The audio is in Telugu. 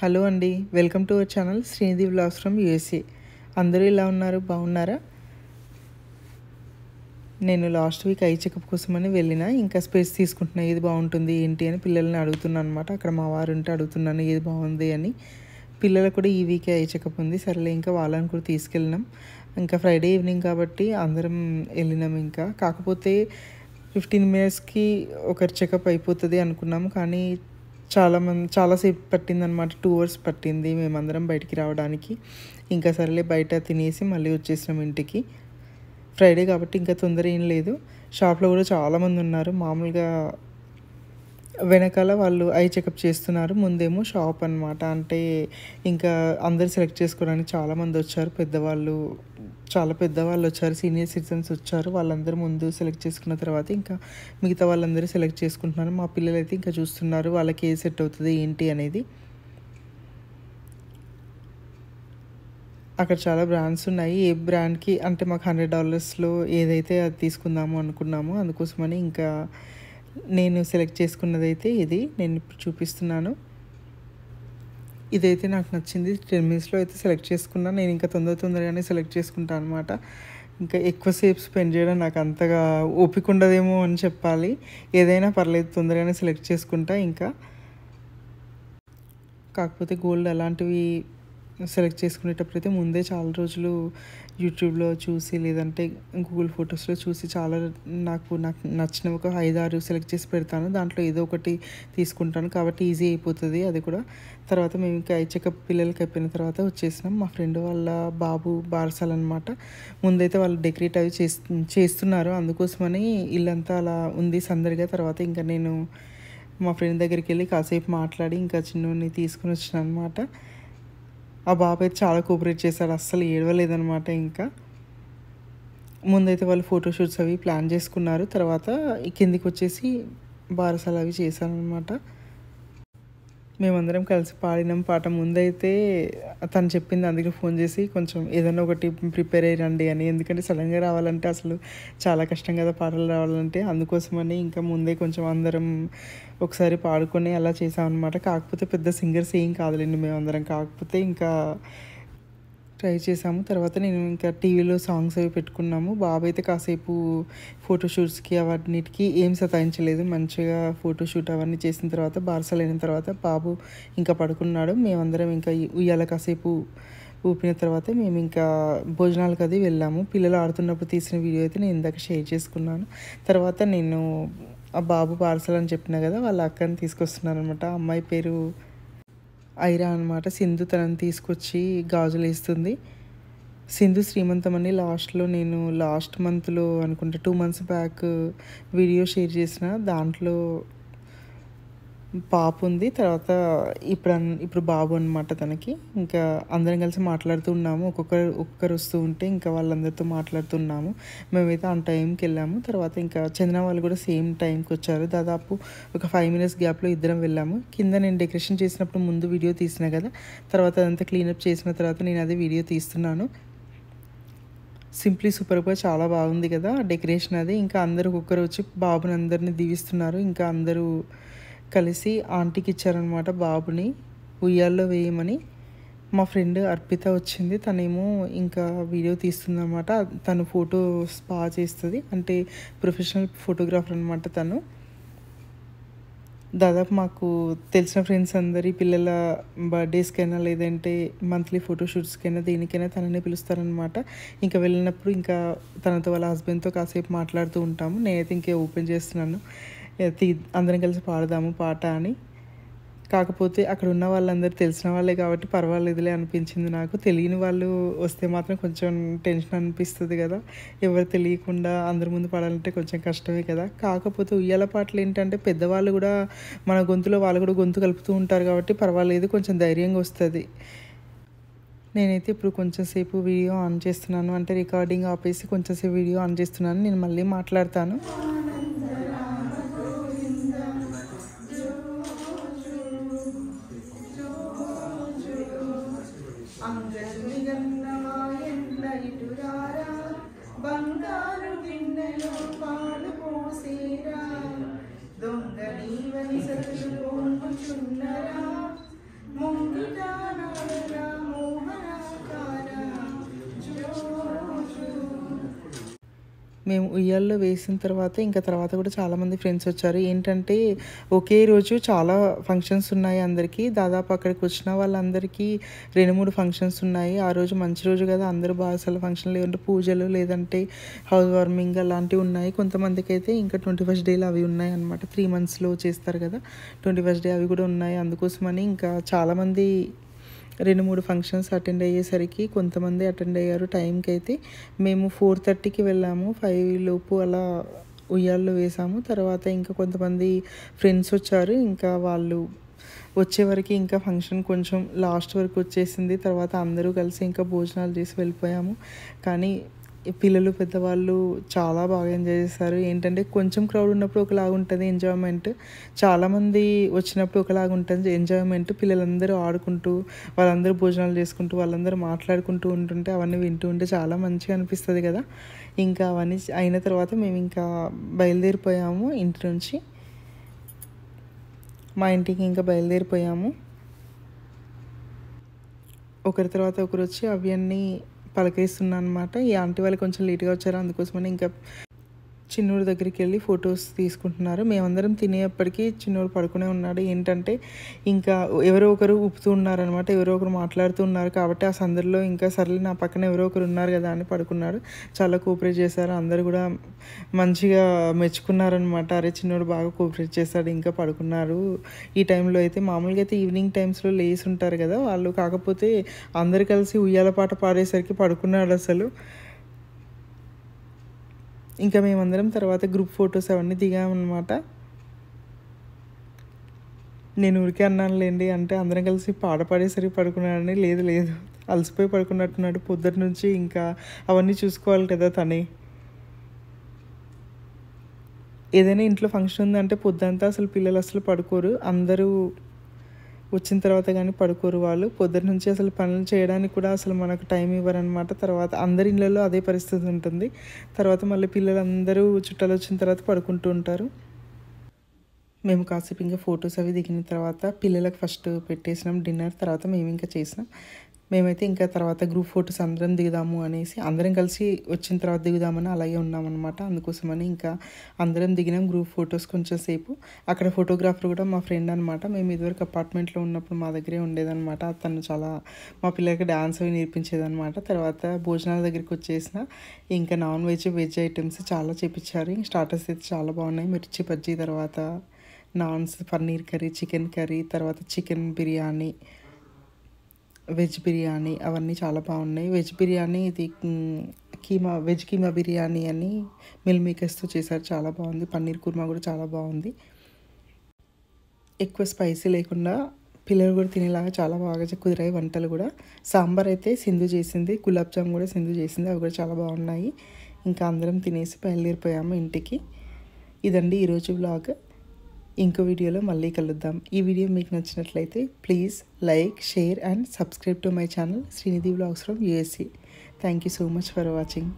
హలో అండి welcome to our channel Srinidhi blogs from USA అందరూ ఇలా ఉన్నారు బాగున్నారా నేను లాస్ట్ వీక్ ఐ చెకప్ కోసమని వెళ్ళిన ఇంకా స్పేస్ తీసుకుంటున్నా ఏది బాగుంటుంది ఏంటి అని పిల్లల్ని అడుగుతున్నాను అనమాట అక్కడ మా వారు ఉంటే అడుగుతున్నాను ఏది బాగుంది అని పిల్లలకు కూడా ఈ వీకే ఐ చెకప్ ఉంది సరేలే ఇంకా వాళ్ళని కూడా తీసుకెళ్ళినాం ఇంకా ఫ్రైడే ఈవినింగ్ కాబట్టి అందరం వెళ్ళినాం ఇంకా కాకపోతే ఫిఫ్టీన్ మినిట్స్కి ఒకరి చెకప్ అయిపోతుంది అనుకున్నాం కానీ చాలా మంది చాలాసేపు పట్టిందనమాట టూ అవర్స్ పట్టింది మేమందరం బయటికి రావడానికి ఇంకా సరేలే బయట తినేసి మళ్ళీ వచ్చేసినాం ఇంటికి ఫ్రైడే కాబట్టి ఇంకా తొందర ఏం లేదు షాప్లో కూడా చాలామంది ఉన్నారు మామూలుగా వెనకాల వాళ్ళు ఐ చెకప్ చేస్తున్నారు ముందేమో షాప్ అనమాట అంటే ఇంకా అందరు సెలెక్ట్ చేసుకోవడానికి చాలామంది వచ్చారు పెద్దవాళ్ళు చాలా పెద్దవాళ్ళు వచ్చారు సీనియర్ సిటిజన్స్ వచ్చారు వాళ్ళందరూ ముందు సెలెక్ట్ చేసుకున్న తర్వాత ఇంకా మిగతా వాళ్ళందరూ సెలెక్ట్ చేసుకుంటున్నారు మా పిల్లలు అయితే ఇంకా చూస్తున్నారు వాళ్ళకి ఏ సెట్ అవుతుంది ఏంటి అనేది అక్కడ చాలా బ్రాండ్స్ ఉన్నాయి ఏ బ్రాండ్కి అంటే మాకు హండ్రెడ్ డాలర్స్లో ఏదైతే అది తీసుకుందాము అనుకున్నాము అందుకోసమని ఇంకా నేను సెలెక్ట్ చేసుకున్నదైతే ఇది నేను ఇప్పుడు చూపిస్తున్నాను ఇదైతే నాకు నచ్చింది టెన్ మినిట్స్లో అయితే సెలెక్ట్ చేసుకున్నా నేను ఇంకా తొందర తొందరగానే సెలెక్ట్ చేసుకుంటాను అనమాట ఇంకా ఎక్కువసేపు స్పెండ్ చేయడం నాకు అంతగా ఓపిక ఉండదేమో అని చెప్పాలి ఏదైనా పర్లేదు తొందరగానే సెలెక్ట్ చేసుకుంటా ఇంకా కాకపోతే గోల్డ్ అలాంటివి సెలెక్ట్ చేసుకునేటప్పుడు అయితే ముందే చాలా రోజులు యూట్యూబ్లో చూసి లేదంటే గూగుల్ ఫొటోస్లో చూసి చాలా నాకు నాకు నచ్చిన ఒక ఐదు ఆరు సెలెక్ట్ చేసి పెడతాను దాంట్లో ఏదో ఒకటి తీసుకుంటాను కాబట్టి ఈజీ అయిపోతుంది అది కూడా తర్వాత మేము ఇంకా ఐ చెకప్ పిల్లలకి అయిపోయిన తర్వాత వచ్చేసినాం మా ఫ్రెండ్ వాళ్ళ బాబు బారసాలు అనమాట ముందైతే వాళ్ళు డెకరేట్ అవి చేస్తున్నారు అందుకోసమని ఇల్లంతా అలా ఉంది సందడిగా తర్వాత ఇంకా నేను మా ఫ్రెండ్ దగ్గరికి వెళ్ళి కాసేపు మాట్లాడి ఇంకా చిన్నోని తీసుకుని వచ్చిన అనమాట ఆ బాబు అయితే చాలా కోఆపరేట్ చేశాడు అస్సలు ఏడవలేదనమాట ఇంకా ముందైతే వాళ్ళు ఫోటోషూట్స్ అవి ప్లాన్ చేసుకున్నారు తర్వాత కిందికి వచ్చేసి బారసాలు అవి చేశారనమాట మేమందరం కలిసి పాడినాం పాట ముందైతే తను చెప్పింది అందుకే ఫోన్ చేసి కొంచెం ఏదైనా ఒకటి ప్రిపేర్ అయ్యి రండి అని ఎందుకంటే సడన్గా రావాలంటే అసలు చాలా కష్టం కదా పాటలు రావాలంటే అందుకోసమని ఇంకా ముందే కొంచెం అందరం ఒకసారి పాడుకొని అలా చేసామన్నమాట కాకపోతే పెద్ద సింగర్స్ ఏం కాదులేండి మేమందరం కాకపోతే ఇంకా ట్రై చేసాము తర్వాత నేను ఇంకా టీవీలో సాంగ్స్ అవి పెట్టుకున్నాము బాబు అయితే కాసేపు ఫోటోషూట్స్కి అవన్నిటికి ఏం సతాయించలేదు మంచిగా ఫోటోషూట్ అవన్నీ చేసిన తర్వాత బార్సల్ అయిన తర్వాత బాబు ఇంకా పడుకున్నాడు మేమందరం ఇంకా ఉయ్యాల కాసేపు ఊపిన తర్వాత మేము ఇంకా భోజనాలకు అది వెళ్ళాము పిల్లలు ఆడుతున్నప్పుడు తీసిన వీడియో అయితే నేను ఇందాక షేర్ చేసుకున్నాను తర్వాత నేను ఆ బాబు పార్సల్ అని చెప్పిన కదా వాళ్ళ అక్కని తీసుకొస్తున్నాను అనమాట అమ్మాయి పేరు ఐరా అనమాట సింధు తనని తీసుకొచ్చి గాజులు వేస్తుంది సింధు శ్రీమంతం అని లాస్ట్లో నేను లాస్ట్ మంత్లో అనుకుంటా two months back video share చేసిన దాంట్లో పాప ఉంది తర్వాత ఇప్పుడు ఇప్పుడు బాబు అనమాట తనకి ఇంకా అందరం కలిసి మాట్లాడుతున్నాము ఒక్కొక్కరు ఒక్కొక్కరు వస్తూ ఉంటే ఇంకా వాళ్ళందరితో మాట్లాడుతున్నాము మేమైతే ఆ టైంకి వెళ్ళాము తర్వాత ఇంకా చందన వాళ్ళు కూడా సేమ్ టైంకి వచ్చారు దాదాపు ఒక ఫైవ్ మినిట్స్ గ్యాప్లో ఇద్దరం వెళ్ళాము కింద నేను డెకరేషన్ చేసినప్పుడు ముందు వీడియో తీసిన కదా తర్వాత అదంతా క్లీనప్ చేసిన తర్వాత నేను అదే వీడియో తీస్తున్నాను సింప్లీ సూపర్గా చాలా బాగుంది కదా డెకరేషన్ అది ఇంకా అందరూ ఒక్కొక్కరు వచ్చి బాబుని అందరిని దీవిస్తున్నారు ఇంకా అందరూ కలిసి ఆంటీకి ఇచ్చారనమాట బాబుని ఉయ్యాల్లో వేయమని మా ఫ్రెండ్ అర్పిత వచ్చింది తనేమో ఇంకా వీడియో తీస్తుందన్నమాట తను ఫోటో బాగా చేస్తుంది అంటే ప్రొఫెషనల్ ఫోటోగ్రాఫర్ అనమాట తను దాదాపు మాకు తెలిసిన ఫ్రెండ్స్ అందరి పిల్లల బర్త్డేస్కైనా లేదంటే మంత్లీ ఫోటోషూట్స్కైనా దేనికైనా తననే పిలుస్తారనమాట ఇంకా వెళ్ళినప్పుడు ఇంకా తనతో వాళ్ళ హస్బెండ్తో కాసేపు మాట్లాడుతూ ఉంటాము నేనైతే ఇంకే ఓపెన్ చేస్తున్నాను తీ అందరం కలిసి పాడదాము పాట అని కాకపోతే అక్కడ ఉన్న వాళ్ళందరూ తెలిసిన వాళ్ళే కాబట్టి పర్వాలేదులే అనిపించింది నాకు తెలియని వాళ్ళు వస్తే మాత్రం కొంచెం టెన్షన్ అనిపిస్తుంది కదా ఎవరు తెలియకుండా అందరి ముందు పాడాలంటే కొంచెం కష్టమే కదా కాకపోతే ఉయ్యాల పాటలు ఏంటంటే పెద్దవాళ్ళు కూడా మన గొంతులో వాళ్ళు కూడా గొంతు కలుపుతూ ఉంటారు కాబట్టి పర్వాలేదు కొంచెం ధైర్యంగా వస్తుంది నేనైతే ఇప్పుడు కొంచెంసేపు వీడియో ఆన్ చేస్తున్నాను అంటే రికార్డింగ్ ఆపేసి కొంచెంసేపు వీడియో ఆన్ చేస్తున్నాను నేను మళ్ళీ మాట్లాడతాను బంగారు గిన్నెలో పాలు పోసేరా దొంగ నీవని సతులు పోనుచున్నరా ముంగిటారా మేము ఉయ్యాల్లో వేసిన తర్వాత ఇంకా తర్వాత కూడా చాలామంది ఫ్రెండ్స్ వచ్చారు ఏంటంటే ఒకే రోజు చాలా ఫంక్షన్స్ ఉన్నాయి అందరికీ దాదాపు అక్కడికి వచ్చిన వాళ్ళందరికీ రెండు మూడు ఫంక్షన్స్ ఉన్నాయి ఆ రోజు మంచి రోజు కదా అందరూ బాగా అసలు ఫంక్షన్లు లేదంటే పూజలు లేదంటే హౌస్ వార్మింగ్ అలాంటివి ఉన్నాయి కొంతమందికి అయితే ఇంకా ట్వంటీ ఫస్ట్ డేలు అవి ఉన్నాయి అనమాట త్రీ మంత్స్లో చేస్తారు కదా ట్వంటీ ఫస్ట్ డే అవి కూడా ఉన్నాయి అందుకోసమని ఇంకా చాలామంది రెండు మూడు ఫంక్షన్స్ అటెండ్ అయ్యేసరికి కొంతమంది అటెండ్ అయ్యారు టైంకి అయితే మేము ఫోర్ థర్టీకి వెళ్ళాము ఫైవ్ లోపు అలా ఉయ్యాల్లో వేసాము తర్వాత ఇంకా కొంతమంది ఫ్రెండ్స్ వచ్చారు ఇంకా వాళ్ళు వచ్చే వరకు ఇంకా ఫంక్షన్ కొంచెం లాస్ట్ వరకు వచ్చేసింది తర్వాత అందరూ కలిసి ఇంకా భోజనాలు చేసి వెళ్ళిపోయాము కానీ పిల్లలు పెద్దవాళ్ళు చాలా బాగా ఎంజాయ్ చేశారు ఏంటంటే కొంచెం క్రౌడ్ ఉన్నప్పుడు ఒకలాగా ఉంటుంది ఎంజాయ్మెంట్ చాలామంది వచ్చినప్పుడు ఒకలాగా ఉంటుంది ఎంజాయ్మెంట్ పిల్లలందరూ ఆడుకుంటూ వాళ్ళందరూ భోజనాలు చేసుకుంటూ వాళ్ళందరూ మాట్లాడుకుంటూ ఉంటుంటే అవన్నీ వింటూ ఉంటే చాలా మంచిగా అనిపిస్తుంది కదా ఇంకా అవన్నీ అయిన తర్వాత మేము ఇంకా బయలుదేరిపోయాము ఇంటి నుంచి మా ఇంటికి ఇంకా బయలుదేరిపోయాము ఒకరి తర్వాత ఒకరు వచ్చి అవన్నీ పలకరిస్తున్నా అనమాట ఈ ఆంటీ వాళ్ళు కొంచెం లేట్గా వచ్చారు అందుకోసమని ఇంకా చిన్నూరు దగ్గరికి వెళ్ళి ఫొటోస్ తీసుకుంటున్నారు మేమందరం తినేప్పటికీ చిన్నోడు పడుకునే ఉన్నాడు ఏంటంటే ఇంకా ఎవరో ఒకరు ఉప్పుతూ ఉన్నారనమాట ఎవరో ఒకరు మాట్లాడుతూ ఉన్నారు కాబట్టి ఆ సందర్లో ఇంకా సర్లే నా పక్కన ఎవరో ఒకరు ఉన్నారు కదా అని పడుకున్నాడు చాలా కోఆపరేట్ చేశారు అందరు కూడా మంచిగా మెచ్చుకున్నారనమాట అరే చిన్నోడు బాగా కోఆపరేట్ చేశాడు ఇంకా పడుకున్నారు ఈ టైంలో అయితే మామూలుగా అయితే ఈవినింగ్ టైమ్స్లో లేసి ఉంటారు కదా వాళ్ళు కాకపోతే అందరు కలిసి ఉయ్యాల పాట పాడేసరికి పడుకున్నాడు అసలు ఇంకా మేమందరం తర్వాత గ్రూప్ ఫొటోస్ అవన్నీ దిగామన్నమాట నేను ఊరికే అన్నాను లేండి అంటే అందరం కలిసి పాట పాడేసరికి పడుకున్నాడని లేదు లేదు అలసిపోయి పడుకున్నట్టున్నాడు పొద్దున్న నుంచి ఇంకా అవన్నీ చూసుకోవాలి కదా తనే ఏదైనా ఇంట్లో ఫంక్షన్ ఉందంటే పొద్దంతా అసలు పిల్లలు అసలు పడుకోరు అందరూ వచ్చిన తర్వాత కానీ పడుకోరు వాళ్ళు పొద్దున నుంచి అసలు పనులు చేయడానికి కూడా అసలు మనకు టైం ఇవ్వరనమాట తర్వాత అందరి ఇళ్ళలో అదే పరిస్థితి ఉంటుంది తర్వాత మళ్ళీ పిల్లలందరూ చుట్టాలు వచ్చిన తర్వాత పడుకుంటూ ఉంటారు మేము కాసేపు ఇంకా ఫొటోస్ అవి దిగిన తర్వాత పిల్లలకు ఫస్ట్ పెట్టేసినాం డిన్నర్ తర్వాత మేము ఇంకా చేసినాం మేమైతే ఇంకా తర్వాత గ్రూప్ ఫోటోస్ అందరం దిగుదాము అనేసి అందరం కలిసి వచ్చిన తర్వాత దిగుదామని అలాగే ఉన్నామన్నమాట అందుకోసమని ఇంకా అందరం దిగినాం గ్రూప్ ఫొటోస్ కొంచెం సేపు అక్కడ ఫోటోగ్రాఫర్ కూడా మా ఫ్రెండ్ అనమాట మేము ఇదివరకు అపార్ట్మెంట్లో ఉన్నప్పుడు మా దగ్గరే ఉండేదన్నమాట తను చాలా మా పిల్లలకి డాన్స్ అవి నేర్పించేదన్నమాట తర్వాత భోజనాల దగ్గరికి వచ్చేసిన ఇంకా నాన్ వెజ్ వెజ్ ఐటమ్స్ చాలా చేపించారు స్టార్టర్స్ అయితే చాలా బాగున్నాయి మిర్చి బజ్జీ తర్వాత naans paneer curry chicken curry తర్వాత చికెన్ బిర్యానీ వెజ్ బిర్యానీ అవన్నీ చాలా బాగున్నాయి వెజ్ బిర్యానీ ఇది కీమా వెజ్ కీమా బిర్యానీ అని మిల్ మేకర్స్తో చేశారు చాలా బాగుంది పన్నీర్ కుర్మా కూడా చాలా బాగుంది ఎక్కువ స్పైసీ లేకుండా పిల్లలు కూడా తినేలాగా చాలా బాగా కుదిరాయి వంటలు కూడా సాంబార్ అయితే సింధు చేసింది గులాబ్ జామ్ కూడా సింధు చేసింది అవి కూడా చాలా బాగున్నాయి ఇంకా అందరం తినేసి బయలుదేరిపోయాము ఇంటికి ఇదండి ఈరోజు బ్లాగ్ ఇంకో వీడియోలో మళ్ళీ కలుద్దాం ఈ వీడియో మీకు నచ్చినట్లయితే please like share and subscribe to my channel Srinidhi blogs from USA thank you so much for watching